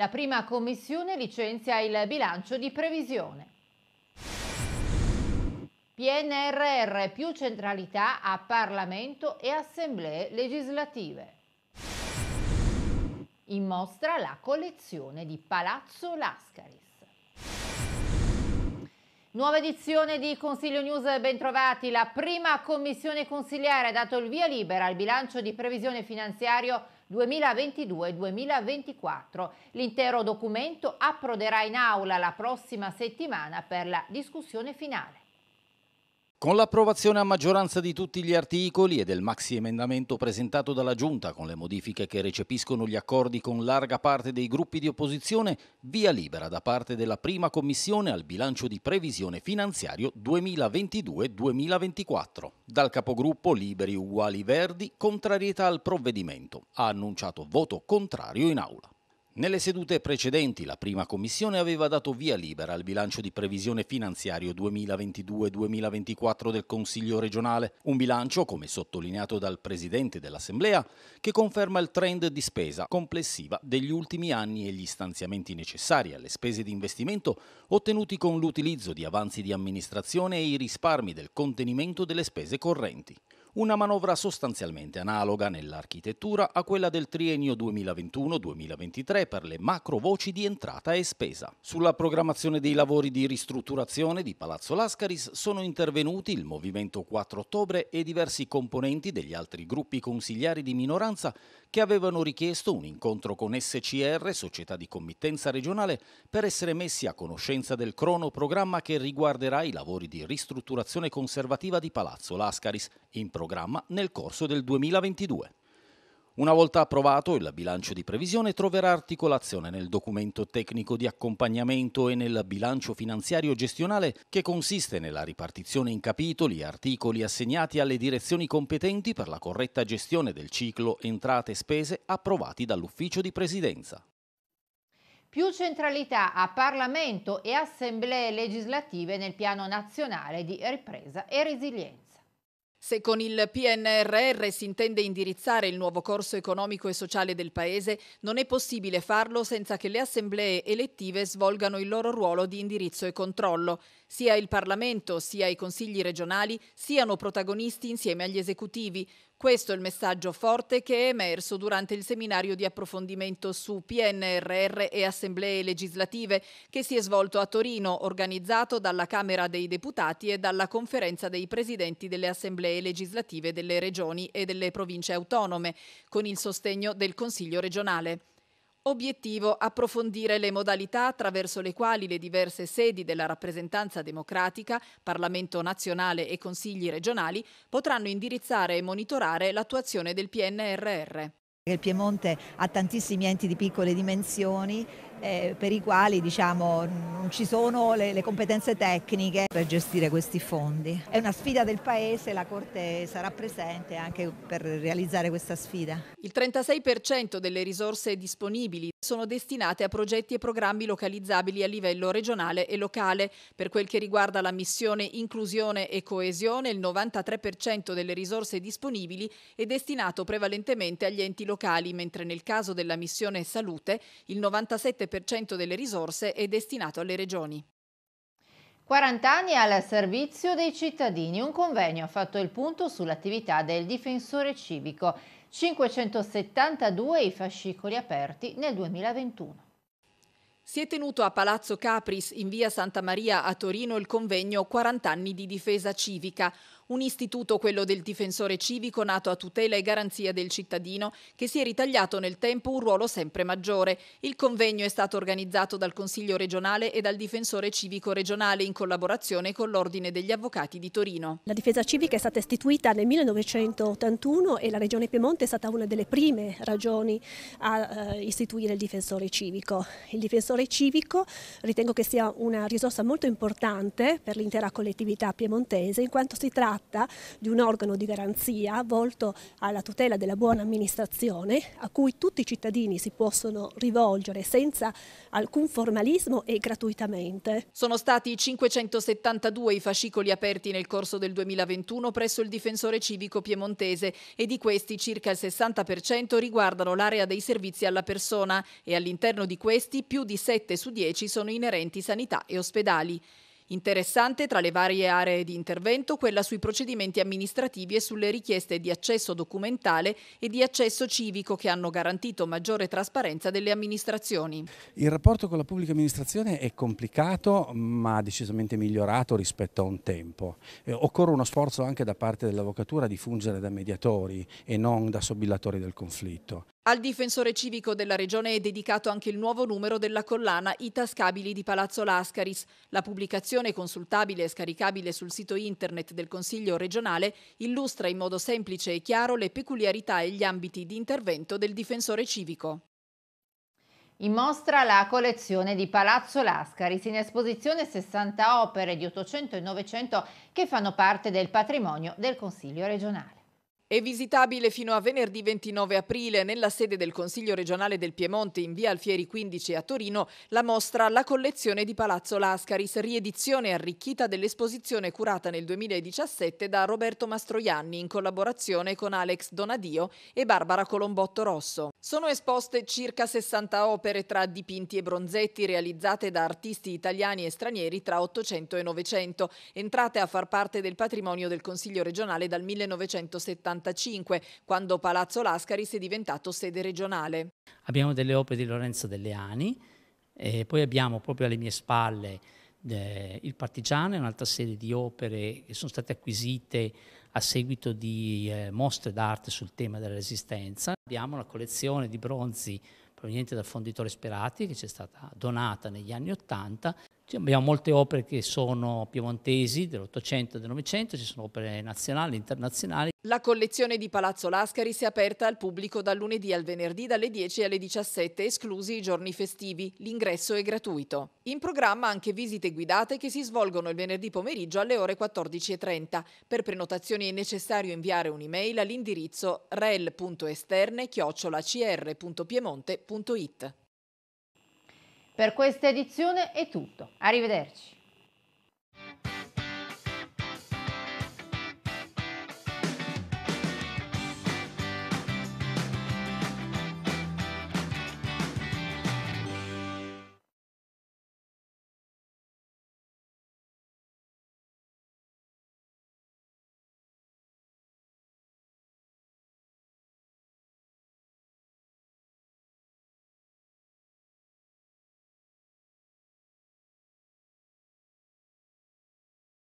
La prima commissione licenzia il bilancio di previsione. PNRR più centralità a Parlamento e assemblee legislative. In mostra la collezione di Palazzo Lascaris. Nuova edizione di Consiglio News, bentrovati. La prima commissione consigliare ha dato il via libera al bilancio di previsione finanziario 2022-2024. L'intero documento approderà in aula la prossima settimana per la discussione finale. Con l'approvazione a maggioranza di tutti gli articoli e del maxi emendamento presentato dalla Giunta con le modifiche che recepiscono gli accordi con larga parte dei gruppi di opposizione, via libera da parte della prima commissione al bilancio di previsione finanziario 2022-2024. Dal capogruppo Liberi Uguali Verdi contrarietà al provvedimento. Ha annunciato voto contrario in aula. Nelle sedute precedenti la prima commissione aveva dato via libera al bilancio di previsione finanziario 2022-2024 del Consiglio regionale, un bilancio, come sottolineato dal Presidente dell'Assemblea, che conferma il trend di spesa complessiva degli ultimi anni e gli stanziamenti necessari alle spese di investimento ottenuti con l'utilizzo di avanzi di amministrazione e i risparmi del contenimento delle spese correnti una manovra sostanzialmente analoga nell'architettura a quella del triennio 2021-2023 per le macro voci di entrata e spesa. Sulla programmazione dei lavori di ristrutturazione di Palazzo Lascaris sono intervenuti il Movimento 4 Ottobre e diversi componenti degli altri gruppi consigliari di minoranza che avevano richiesto un incontro con SCR, società di committenza regionale, per essere messi a conoscenza del cronoprogramma che riguarderà i lavori di ristrutturazione conservativa di Palazzo Lascaris, in programma nel corso del 2022. Una volta approvato, il bilancio di previsione troverà articolazione nel documento tecnico di accompagnamento e nel bilancio finanziario gestionale che consiste nella ripartizione in capitoli e articoli assegnati alle direzioni competenti per la corretta gestione del ciclo entrate-spese e approvati dall'ufficio di presidenza. Più centralità a Parlamento e assemblee legislative nel piano nazionale di ripresa e resilienza. Se con il PNRR si intende indirizzare il nuovo corso economico e sociale del Paese, non è possibile farlo senza che le assemblee elettive svolgano il loro ruolo di indirizzo e controllo. Sia il Parlamento sia i consigli regionali siano protagonisti insieme agli esecutivi. Questo è il messaggio forte che è emerso durante il seminario di approfondimento su PNRR e assemblee legislative che si è svolto a Torino, organizzato dalla Camera dei Deputati e dalla Conferenza dei Presidenti delle assemblee legislative delle regioni e delle province autonome, con il sostegno del Consiglio regionale. Obiettivo approfondire le modalità attraverso le quali le diverse sedi della rappresentanza democratica, Parlamento nazionale e consigli regionali potranno indirizzare e monitorare l'attuazione del PNRR. Il Piemonte ha tantissimi enti di piccole dimensioni eh, per i quali diciamo, non ci sono le, le competenze tecniche per gestire questi fondi. È una sfida del Paese, la Corte sarà presente anche per realizzare questa sfida. Il 36% delle risorse disponibili sono destinate a progetti e programmi localizzabili a livello regionale e locale. Per quel che riguarda la missione Inclusione e Coesione, il 93% delle risorse disponibili è destinato prevalentemente agli enti locali, mentre nel caso della missione Salute il 97% 7% delle risorse è destinato alle regioni. 40 anni al servizio dei cittadini. Un convegno ha fatto il punto sull'attività del difensore civico. 572 i fascicoli aperti nel 2021. Si è tenuto a Palazzo Capris in via Santa Maria a Torino il convegno 40 anni di difesa civica, un istituto, quello del difensore civico, nato a tutela e garanzia del cittadino, che si è ritagliato nel tempo un ruolo sempre maggiore. Il convegno è stato organizzato dal Consiglio regionale e dal difensore civico regionale in collaborazione con l'Ordine degli Avvocati di Torino. La difesa civica è stata istituita nel 1981 e la Regione Piemonte è stata una delle prime ragioni a eh, istituire il difensore civico. Il difensore civico ritengo che sia una risorsa molto importante per l'intera collettività piemontese in quanto si tratta tratta di un organo di garanzia volto alla tutela della buona amministrazione a cui tutti i cittadini si possono rivolgere senza alcun formalismo e gratuitamente. Sono stati 572 i fascicoli aperti nel corso del 2021 presso il difensore civico piemontese e di questi circa il 60% riguardano l'area dei servizi alla persona e all'interno di questi più di 7 su 10 sono inerenti sanità e ospedali. Interessante tra le varie aree di intervento quella sui procedimenti amministrativi e sulle richieste di accesso documentale e di accesso civico che hanno garantito maggiore trasparenza delle amministrazioni. Il rapporto con la pubblica amministrazione è complicato ma decisamente migliorato rispetto a un tempo. Eh, occorre uno sforzo anche da parte dell'avvocatura di fungere da mediatori e non da sobillatori del conflitto. Al difensore civico della regione è dedicato anche il nuovo numero della collana I tascabili di Palazzo Lascaris. La pubblicazione consultabile e scaricabile sul sito internet del Consiglio regionale illustra in modo semplice e chiaro le peculiarità e gli ambiti di intervento del difensore civico. In mostra la collezione di Palazzo Lascaris, in esposizione 60 opere di 800 e 900 che fanno parte del patrimonio del Consiglio regionale. È visitabile fino a venerdì 29 aprile nella sede del Consiglio regionale del Piemonte in via Alfieri 15 a Torino la mostra La collezione di Palazzo Lascaris, riedizione arricchita dell'esposizione curata nel 2017 da Roberto Mastroianni in collaborazione con Alex Donadio e Barbara Colombotto Rosso. Sono esposte circa 60 opere tra dipinti e bronzetti realizzate da artisti italiani e stranieri tra 800 e 900, entrate a far parte del patrimonio del Consiglio regionale dal 1970. 1995, quando Palazzo Lascaris è diventato sede regionale. Abbiamo delle opere di Lorenzo Delleani, e poi abbiamo proprio alle mie spalle eh, Il Partigiano e un'altra serie di opere che sono state acquisite a seguito di eh, mostre d'arte sul tema della resistenza. Abbiamo una collezione di bronzi proveniente dal fonditore Sperati che ci è stata donata negli anni Ottanta abbiamo molte opere che sono piemontesi dell'Ottocento e del Novecento, ci sono opere nazionali, e internazionali. La collezione di Palazzo Lascari si è aperta al pubblico dal lunedì al venerdì dalle 10 alle 17, esclusi i giorni festivi. L'ingresso è gratuito. In programma anche visite guidate che si svolgono il venerdì pomeriggio alle ore 14.30. Per prenotazioni è necessario inviare un'email all'indirizzo rel.esterne-cr.piemonte.it. Per questa edizione è tutto, arrivederci.